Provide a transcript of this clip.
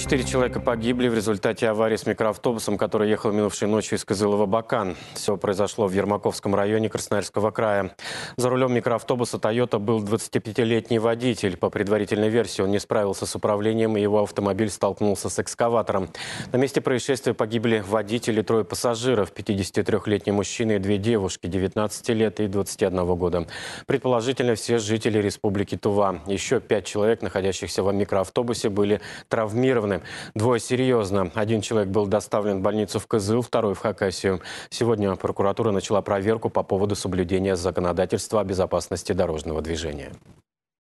Четыре человека погибли в результате аварии с микроавтобусом, который ехал минувшей ночью из Кызылова-Бакан. Все произошло в Ермаковском районе Красноярского края. За рулем микроавтобуса «Тойота» был 25-летний водитель. По предварительной версии он не справился с управлением, и его автомобиль столкнулся с экскаватором. На месте происшествия погибли водители, трое пассажиров, 53-летний мужчина и две девушки, 19 лет и 21 года. Предположительно, все жители Республики Тува. Еще пять человек, находящихся в микроавтобусе, были травмированы Ивановны. Двое серьезно. Один человек был доставлен в больницу в Кызыл, второй в Хакасию. Сегодня прокуратура начала проверку по поводу соблюдения законодательства о безопасности дорожного движения.